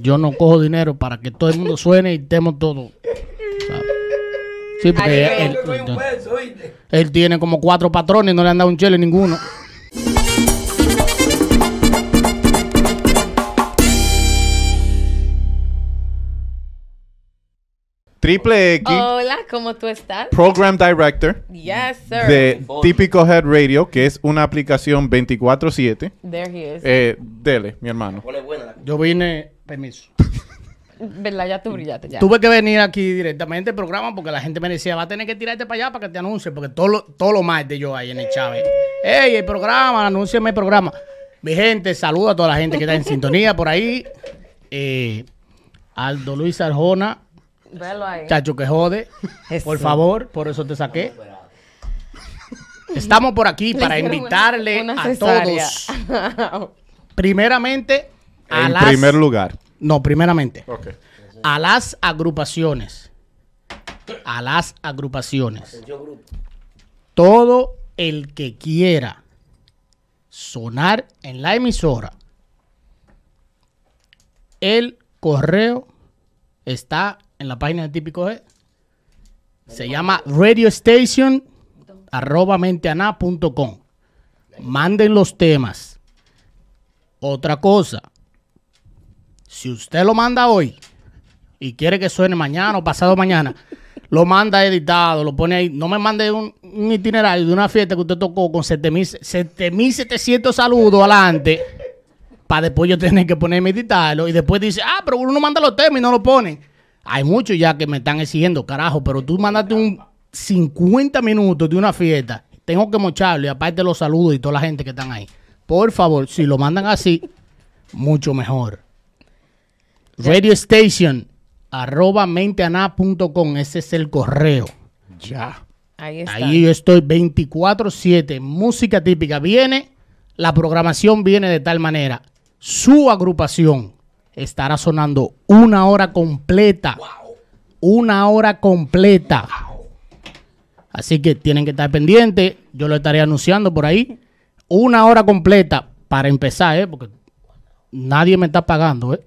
yo no cojo dinero para que todo el mundo suene y estemos todo. Sí, porque él, tiene como cuatro patrones y no le han dado un chile ninguno. Triple X. Hola, ¿cómo tú estás? Program Director. Yes, sir. De Típico Head Radio, que es una aplicación 24-7. There he is. Eh, dele, mi hermano. Yo vine Permiso. ¿Verdad? Ya tú brillaste. Tuve que venir aquí directamente al programa porque la gente me decía, va a tener que tirarte para allá para que te anuncie, porque todo lo, todo lo mal de yo ahí en el Chávez. ¡Ey, el programa! Anúnciame el programa. Mi gente, saludo a toda la gente que está en sintonía por ahí. Eh, Aldo Luis Arjona. Velo ahí. Chacho que jode. Por favor, por eso te saqué. Estamos por aquí para invitarle a todos. Primeramente, en primer lugar. No, primeramente. A las agrupaciones. A las agrupaciones. Todo el que quiera sonar en la emisora, el correo está en la página de Típico E. Se llama Radio Station arroba menteana.com. Manden los temas. Otra cosa, si usted lo manda hoy y quiere que suene mañana o pasado mañana, lo manda editado, lo pone ahí. No me mande un, itinerario de una fiesta que usted tocó con 7.700 saludos adelante para después yo tener que ponerme a editarlo. Y después dice, ah, pero uno manda los temas y no lo pone. Hay muchos ya que me están exigiendo, carajo, pero tú mandaste un 50 minutos de una fiesta. Tengo que mocharlo y aparte los saludos y toda la gente que están ahí. Por favor, si lo mandan así, mucho mejor. Radio Station arroba menteana.com. Ese es el correo. Ya. Ahí, yo estoy 24-7. Música típica. Viene, la programación viene de tal manera. Su agrupación estará sonando una hora completa. Wow. Una hora completa. Así que tienen que estar pendientes. Yo lo estaré anunciando por ahí. Una hora completa para empezar, ¿eh? Porque nadie me está pagando, ¿eh?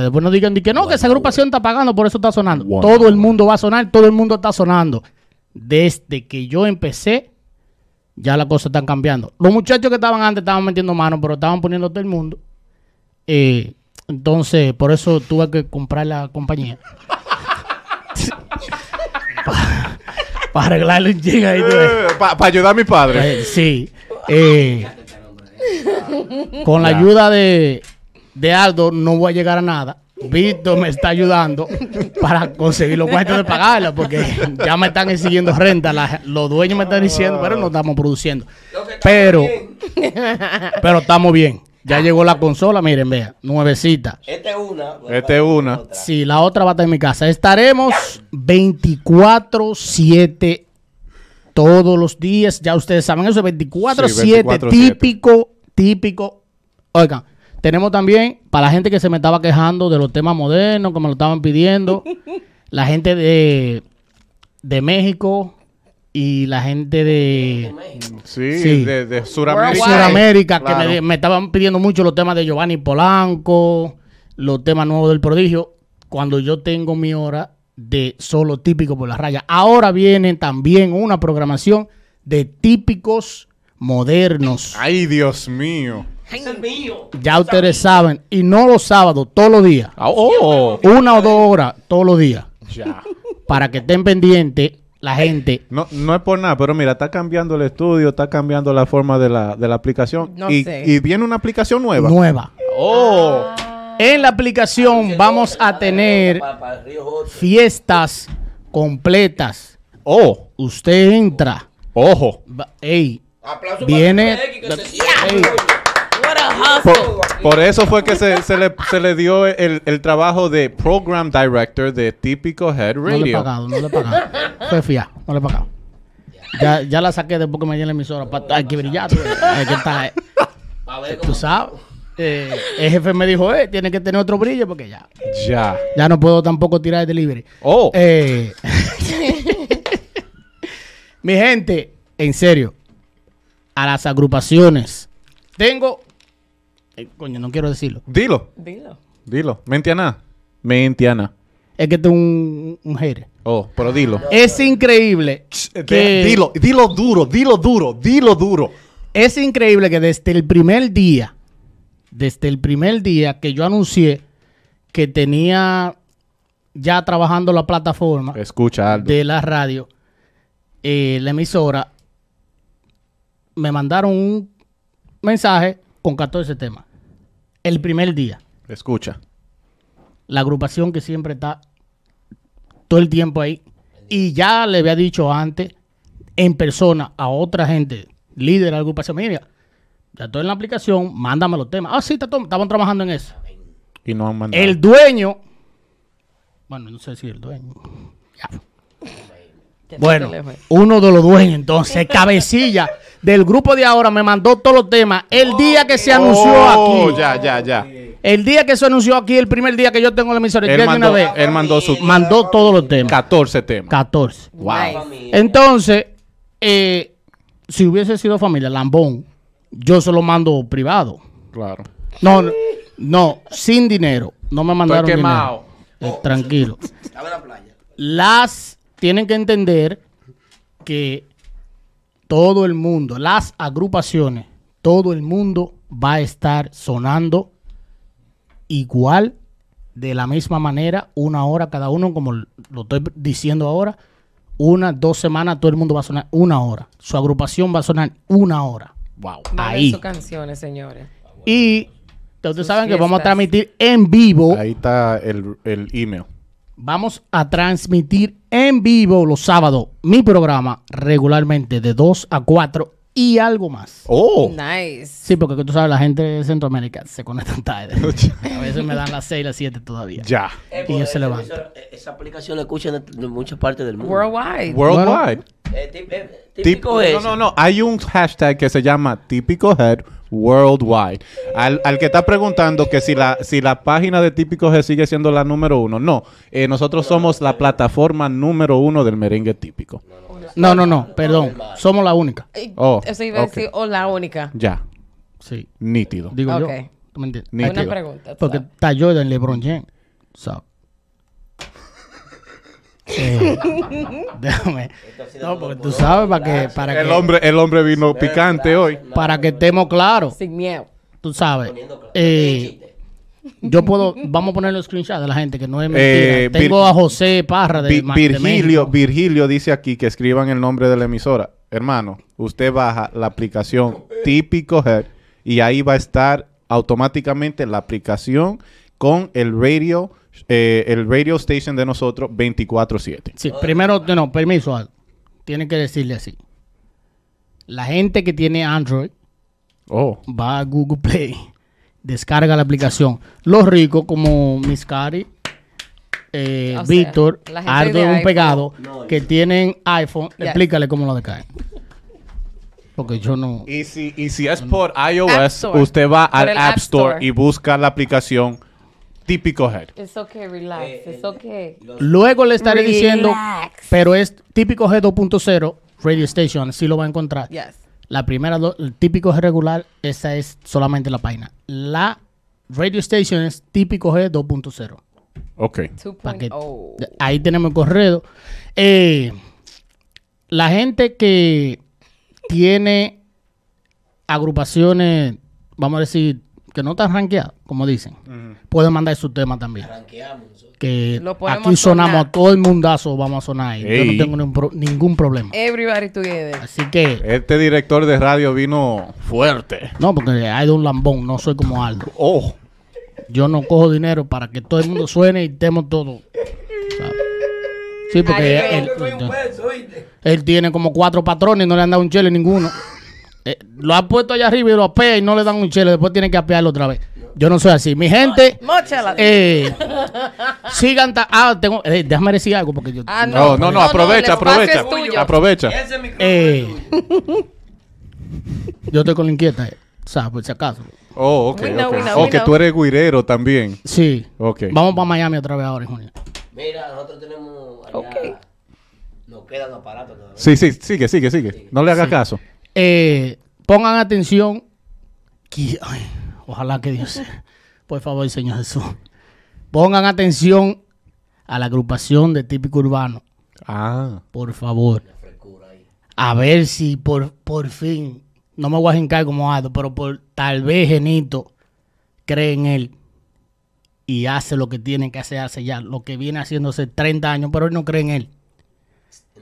después no digan que no, que esa agrupación está pagando, por eso está sonando. Todo el mundo va a sonar, todo el mundo está sonando. Desde que yo empecé, ya las cosas están cambiando. Los muchachos que estaban antes estaban metiendo manos pero estaban poniendo todo el mundo. Eh, entonces, por eso tuve que comprar la compañía. para, arreglar arreglarle un ahí. Eh, para ayudar a mi padre. Eh, sí. con la ayuda de de Aldo no voy a llegar a nada. Víctor me está ayudando para conseguir los cuartos de pagarla, porque ya me están exigiendo renta. los dueños me están diciendo, pero no estamos produciendo. Pero, pero estamos bien. Ya llegó la consola, miren, vea, nuevecita. Esta es una. Esta es una. Sí, la otra va a estar en mi casa. Estaremos 24-7 todos los días. Ya ustedes saben eso, 24-7, típico, típico. Oigan, tenemos también para la gente que se me estaba quejando de los temas modernos, que me lo estaban pidiendo, la gente de, de México y la gente de... Sí, de de, de Suramérica. que me, me estaban pidiendo mucho los temas de Giovanni Polanco, los temas nuevos del prodigio, cuando yo tengo mi hora de solo típico por la raya. Ahora viene también una programación de típicos modernos. Ay, Dios mío. Ya ustedes saben. Y no los sábados, todos los días. Ah, oh. Una o dos horas, todos los días. Para que estén pendientes la gente. No, no es por nada, pero mira, está cambiando el estudio, está cambiando la forma de la, aplicación. y, viene una aplicación nueva. Nueva. Oh. Ah. En la aplicación vamos a tener fiestas completas. Oh. Usted entra. Ojo. Ey. viene. Para por, eso fue que se, le, se le, dio el, el, trabajo de Program Director de Típico Head Radio. No le he pagado, no le he pagado. Fue fia, no le he pagado. Ya, ya la saqué después que me di la emisora. Para, hay que brillar. Tú, estar, tú sabes. Eh, el jefe me dijo, eh, tiene que tener otro brillo porque ya. Ya. Ya no puedo tampoco tirar el delivery. Oh. Eh, mi gente, en serio, a las agrupaciones. Tengo eh, coño, no quiero decirlo. Dilo. Dilo. Dilo. Mentiana. Mentiana. Es que tú un, un Oh, pero dilo. Es increíble. Eh, que- Dilo, dilo duro, dilo duro, dilo duro. Es increíble que desde el primer día, desde el primer día que yo anuncié que tenía ya trabajando la plataforma Escucha, de la radio, eh, la emisora, me mandaron un mensaje concató ese tema. El primer día. Escucha. La agrupación que siempre está todo el tiempo ahí. Y ya le había dicho antes, en persona, a otra gente, líder de la agrupación, mira, ya estoy en la aplicación, mándame los temas. Ah, sí, estaban trabajando en eso. Y no han mandado. El dueño, bueno, no sé si el dueño. Ya. Bueno, uno de los dueños, entonces, cabecilla. del grupo de ahora me mandó todos los temas el día que se anunció oh, aquí. Ya, ya, ya. El día que se anunció aquí, el primer día que yo tengo la emisora, él, mandó, mandó, todos los temas. 14 temas. 14. Wow. Entonces, eh, si hubiese sido familia Lambón, yo se lo mando privado. Claro. No, no, sin dinero. No me mandaron eh, Tranquilo. tranquilo. Las tienen que entender que todo el mundo, las agrupaciones, todo el mundo va a estar sonando igual, de la misma manera, una hora cada uno, como lo estoy diciendo ahora, una, dos semanas, todo el mundo va a sonar una hora. Su agrupación va a sonar una hora. Wow. ahí. canciones, señores. Y ustedes saben que vamos a transmitir en vivo. Ahí está el email. Vamos a transmitir en vivo los sábados mi programa regularmente de 2 a 4 y algo más. ¡Oh! Nice. Sí, porque tú sabes, la gente de Centroamérica se conectan tarde. a veces me dan las 6, las 7 todavía. Ya. y yo se levanto. Esa, aplicación la escuchan de, muchas partes del mundo. Worldwide. Worldwide. Eh, eh, típico es. No, no, no. Hay un hashtag que se llama Típico Head Worldwide. Al, al, que está preguntando que si la, si la página de Típico Head sigue siendo la número uno. No. Eh, nosotros somos la plataforma número uno del merengue típico. No, no, no, perdón. Somos la única. Oh, Eso iba a decir, o la única. Ya. Sí. Nítido. Digo yo. ¿Tú me entiendes? Nítido. Una pregunta. Porque está yo Jordan, LeBron James. So. Eh. déjame. No, porque tú sabes para que para el hombre el hombre vino picante hoy. Para que estemos claros. Sin miedo. Tú sabes. Eh, yo puedo, vamos a poner los screenshots de la gente que no es eh, mentira. Tengo a José Parra de, Virgilio, Virgilio dice aquí que escriban el nombre de la emisora. Hermano, usted baja la aplicación Típico Head y ahí va a estar automáticamente la aplicación con el radio, eh, el radio station de nosotros 24/7. Sí, primero, no, permiso, tiene que decirle así. La gente que tiene Android oh. va a Google Play descarga la aplicación. Los ricos como Miscari, eh, Víctor, Ardo un pegado, que tienen iPhone, explícale cómo lo decaen Porque yo no. Y si, y si es por iOS, usted va al App Store, y busca la aplicación típico head. It's okay, relax. Eh, Luego le estaré diciendo, pero es típico head 2.0 Radio Station, Si lo va a encontrar. La primera, el típico es regular, esa es solamente la página. La radio station es típico G 2.0. Ok. Oh. ahí tenemos el correo. Eh, la gente que tiene agrupaciones, vamos a decir, que no están rankeados, como dicen, puede mandar su tema también. Que aquí sonamos a todo el mundazo, vamos a sonar. Ahí. Yo no tengo ningún, ningún problema. Everybody together. Así que. Este director de radio vino fuerte. No, porque hay de un lambón, no soy como algo oh. Yo no cojo dinero para que todo el mundo suene y estemos todo Sí, porque él, tiene como cuatro patrones y no le han dado un chele ninguno. Eh, lo ha puesto allá arriba y lo apea y no le dan un chelo. Después tienen que apearlo otra vez. Yo no soy así. Mi gente. Eh, sigan. Ah, tengo. Eh, déjame decir algo porque yo. Ah, no, no, no, aprovecha, aprovecha. aprovecha. Eh, yo estoy con la inquieta, sea, Por si acaso. Oh, ok. okay. o que tú eres guirero también. Sí. Ok. Vamos para Miami otra vez ahora, junio. Mira, nosotros tenemos. Nos quedan aparatos todavía. Sí, sí, sigue, sigue, sigue. No le hagas caso. Eh, pongan atención. ojalá que Dios. Por favor, Señor Jesús. Pongan atención a la agrupación de típico urbano. Ah. Por favor. A ver si por, por fin. No me voy a hincar como hado, pero por, tal vez Genito cree en él y hace lo que tiene que hacer hace ya, lo que viene haciéndose 30 años, pero él no cree en él.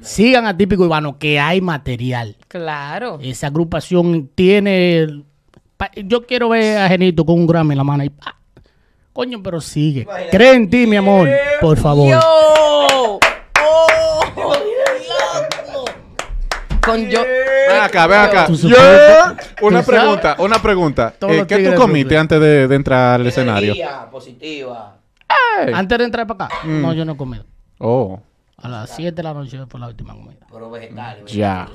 Sigan a Típico Urbano, que hay material. Claro. Esa agrupación tiene. Yo quiero ver a Genito con un Grammy en la mano. Y, coño, pero sigue. Cree en ti, mi amor, por favor. Yo. Oh, oh, con yo. Ven acá, ven acá. una, pregunta, una pregunta, eh, ¿Qué tú comiste antes de, entrar al escenario? positiva. Antes de entrar para acá. Mm. No, yo no he comido. Oh. A las 7 de la noche fue la última comida. Pero vegetales, ya.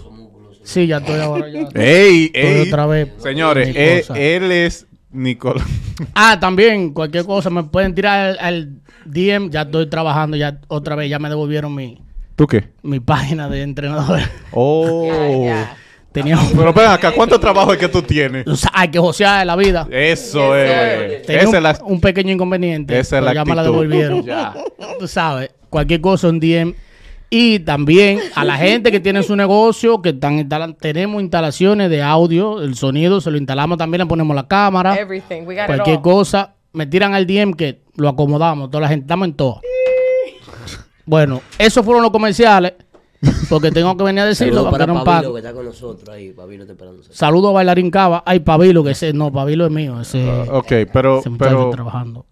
sí, ya estoy ahora. Ya ey, otra vez. Señores, eh, él, es Nicolás. ah, también, cualquier cosa, me pueden tirar al DM. Ya estoy trabajando, ya otra vez, ya me devolvieron mi. ¿Tú qué? Mi página de entrenador. Oh. Ah, pero ven acá, ¿cuánto trabajo es que tú tienes? hay que josear en la vida. Eso es. Tengo un, pequeño inconveniente. Esa es la actitud. Ya me la devolvieron. Tú sabes, cualquier cosa un DM. Y también a la gente que tiene su negocio, que están tenemos instalaciones de audio, el sonido, se lo instalamos también, le ponemos la cámara. cualquier cosa, me tiran al DM que lo acomodamos, toda la gente, estamos en todo. bueno, esos fueron los comerciales. Porque tengo que venir a decirlo. Saludo para que Pabilo Saludos a Bailarín Cava. Ay, Pabilo, que ese no, Pabilo es mío. Ese, ah, ok, pero. trabajando.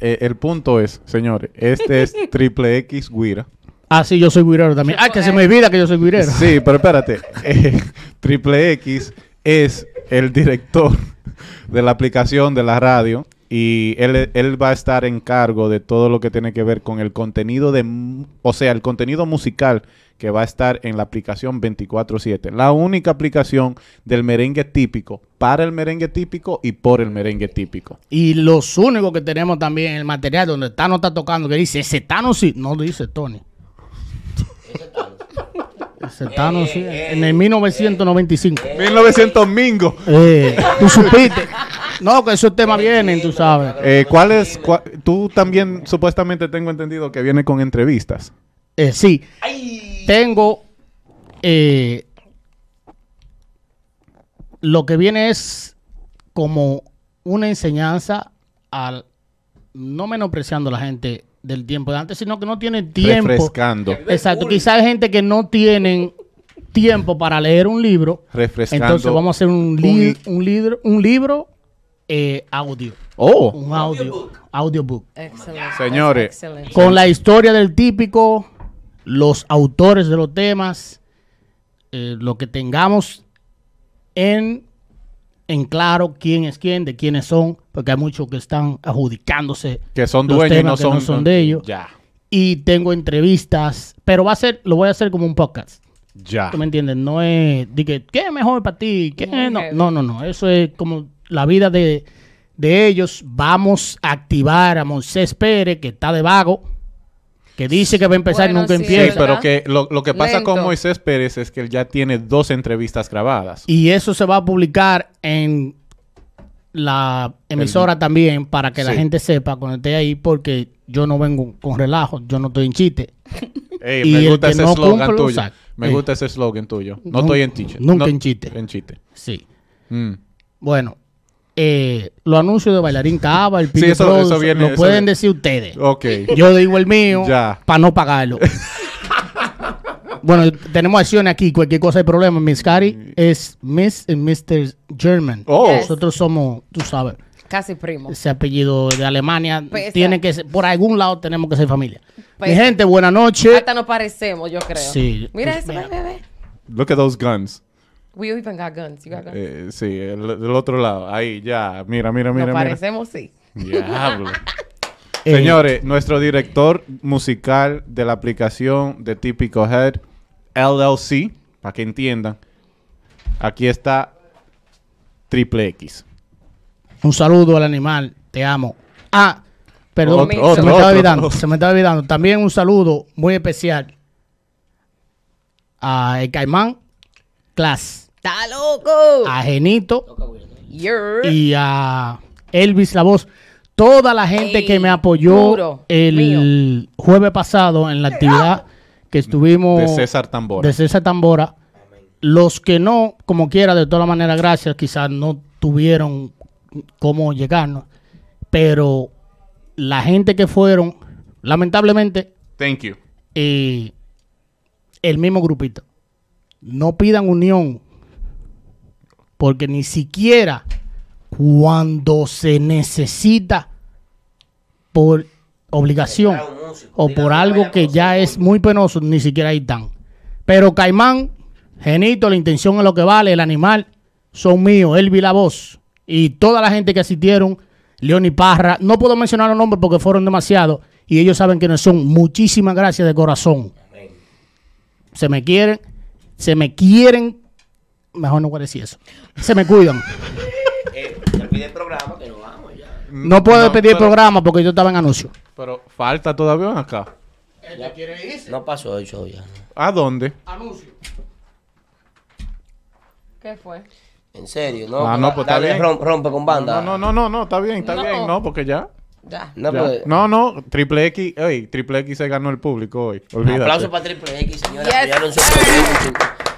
Eh, el punto es, señores, este es Triple X Guira. Ah, sí, yo soy guirero también. Ah, que se me olvida que yo soy guirero. Sí, pero espérate. Eh, Triple X es el director de la aplicación de la radio y él, va a estar en cargo de todo lo que tiene que ver con el contenido de, o sea, el contenido musical que va a estar en la aplicación 24/7, la única aplicación del merengue típico, para el merengue típico y por el merengue típico. Y los únicos que tenemos también el material donde Tano está tocando, que dice, ese Tano sí, no lo dice Tony. ¿Es Tano sí, en el 1995. 1900 Mingo. Eh, tú supiste. No, que esos temas vienen, tú sabes. Eh, ¿Cuál es? tú también supuestamente tengo entendido que viene con entrevistas. Eh, sí. Tengo. Eh, lo que viene es como una enseñanza al. No menospreciando la gente del tiempo de antes, sino que no tienen tiempo. Refrescando. Exacto. Quizás hay gente que no tienen tiempo para leer un libro. Refrescando. Entonces vamos a hacer un, un libro, un libro eh, audio. Oh. Un audio. Audiobook. Excelente. Señores. Con la historia del típico, los autores de los temas, eh, lo que tengamos en, en claro quién es quién, de quiénes son, porque hay muchos que están adjudicándose. Que son dueños y no, son, de ellos. Ya. Y tengo entrevistas, pero va a ser, lo voy a hacer como un podcast. Ya. ¿Tú me entiendes? No es, que, ¿qué es mejor para ti? ¿Qué no, no, no, no, eso es como la vida de, ellos. Vamos a activar a Moisés Pérez, que está de vago, que dice que va a empezar y nunca empieza. Sí, pero que lo, que pasa con Moisés Pérez es que él ya tiene dos entrevistas grabadas. Y eso se va a publicar en la emisora también para que la gente sepa cuando esté ahí, porque yo no vengo con relajo, yo no estoy en chiste. me gusta ese slogan tuyo. No, estoy en chiste. Nunca en chiste. En Sí. Mm. Bueno, eh, los anuncios de Bailarín Cava, el Pico lo pueden decir ustedes. Yo digo el mío para no pagarlo. bueno, tenemos acciones aquí. Cualquier cosa hay problema. Miss Cari es Miss y Mr. German. Oh. Nosotros somos, tú sabes. Casi primo. Ese apellido de Alemania. Pues, tiene que por algún lado tenemos que ser familia. Mi pues, gente, buena noche. Hasta nos parecemos, yo creo. Mira bebé. Look at those guns. We even got guns. Eh, sí, del otro lado. Ahí, ya. Mira, mira, mira. Nos parecemos, sí. Diablo. Eh. Señores, nuestro director musical de la aplicación de Típico Head, LLC, para que entiendan, aquí está Triple X. Un saludo al animal, te amo. Ah, perdón, se, me está olvidando, se me estaba olvidando. También un saludo muy especial a El Caimán Clas, ¡Está loco! A Genito y a Elvis La Voz. Toda la gente que me apoyó el jueves pasado en la actividad que estuvimos. De César Tambora. De César Tambora. Los que no, como quiera, de todas maneras, gracias, quizás no tuvieron cómo llegarnos. Pero la gente que fueron, lamentablemente. Thank you. y eh, el mismo grupito no pidan unión, porque ni siquiera cuando se necesita por obligación o por algo que ya es muy penoso, ni siquiera ahí están. Pero Caimán, Genito, la intención es lo que vale, el animal, son míos, vi la voz y toda la gente que asistieron, León y Parra, no puedo mencionar los nombres porque fueron demasiados y ellos saben quiénes son. Muchísimas gracias de corazón. Se me quieren se me quieren. Mejor no voy a decir eso. Se me cuidan. Eh, pide programa que vamos ya. Mm, no puedo pedir el programa porque yo estaba en anuncio. Pero falta todavía acá. ¿Ya quiere irse? No pasó eso ya. ¿A dónde? Anuncio. ¿Qué fue? En serio, ¿no? Ah, no, pues, está bien. Rompe con banda. No, no, no, no, no, está bien, está bien, no, porque ya. No, no, Triple X, oye, Triple X se ganó el público hoy. ¡Aplausos Un aplauso para Triple X, señora. Yes.